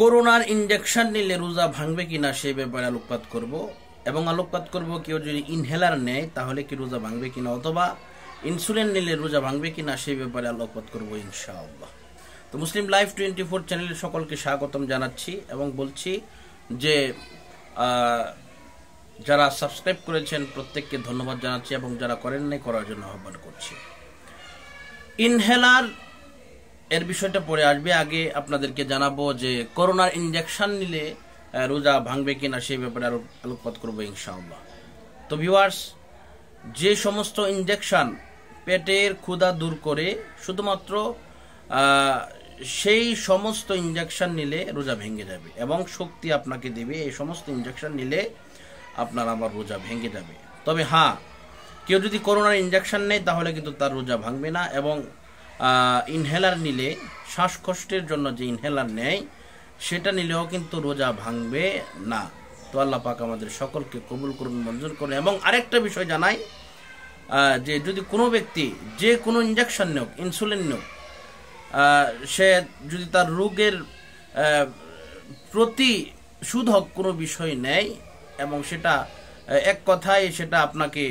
করোনার ইঞ্জেকশন নিলে রোজা ভাঙবে কি না সেই ব্যাপারে আলোকপাত করব এবং আলোকপাত করব কেউ যদি ইনহেলার নেয় তাহলে কি রোজা ভাঙবে কি না অথবা ইনসুলিন নিলে রোজা ভাঙবে কি না সেই ব্যাপারে আলোকপাত করব ইনশাআল্লাহ তো মুসলিম লাইফ টোয়েন্টি ফোর চ্যানেলের সকলকে স্বাগতম জানাচ্ছি এবং বলছি যে যারা সাবস্ক্রাইব করেছেন প্রত্যেককে ধন্যবাদ জানাচ্ছি এবং যারা করেন নাই করার জন্য আহ্বান করছি ইনহেলার এর বিষয়টা পরে আসবে আগে আপনাদেরকে জানাবো যে করোনার ইঞ্জেকশন নিলে রোজা ভাঙবে কিনা সেই ব্যাপারে আরো আলোকপাত করবো ইনশাআল্লাহ তো ভিউয়ার্স যে সমস্ত ইঞ্জেকশন পেটের ক্ষুধা দূর করে শুধুমাত্র সেই সমস্ত ইঞ্জেকশন নিলে রোজা ভেঙে যাবে এবং শক্তি আপনাকে দেবে এই সমস্ত ইঞ্জেকশন নিলে আপনার আমার রোজা ভেঙে যাবে তবে হ্যাঁ কেউ যদি করোনার ইঞ্জেকশন নেয় তাহলে কিন্তু তার রোজা ভাঙবে না এবং ইনহেলার নিলে শ্বাসকষ্টের জন্য যে ইনহেলার নেয় সেটা নিলেও কিন্তু রোজা ভাঙবে না তো আল্লাহ পাক আমাদের সকলকে কবুল করুন মঞ্জুর করুন এবং আরেকটা বিষয় জানাই যে যদি কোনো ব্যক্তি যে কোনো ইঞ্জেকশন নেক ইনসুলিন নেক সে যদি তার রোগের প্রতি সুধক কোনো বিষয় নেয় এবং সেটা এক কথায় সেটা আপনাকে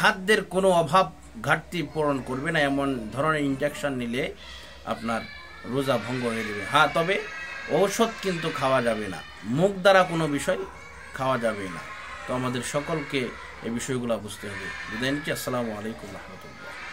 খাদ্যের কোনো অভাব ঘাটতি পূরণ করবে না এমন ধরনের ইঞ্জেকশন নিলে আপনার রোজা ভঙ্গ হয়ে যাবে হ্যাঁ তবে ঔষধ কিন্তু খাওয়া যাবে না মুখ দ্বারা কোনো বিষয় খাওয়া যাবে না তো আমাদের সকলকে এই বিষয়গুলো বুঝতে হবে দেন কি আসসালামু আলাইকুম রহমতুল্লাহ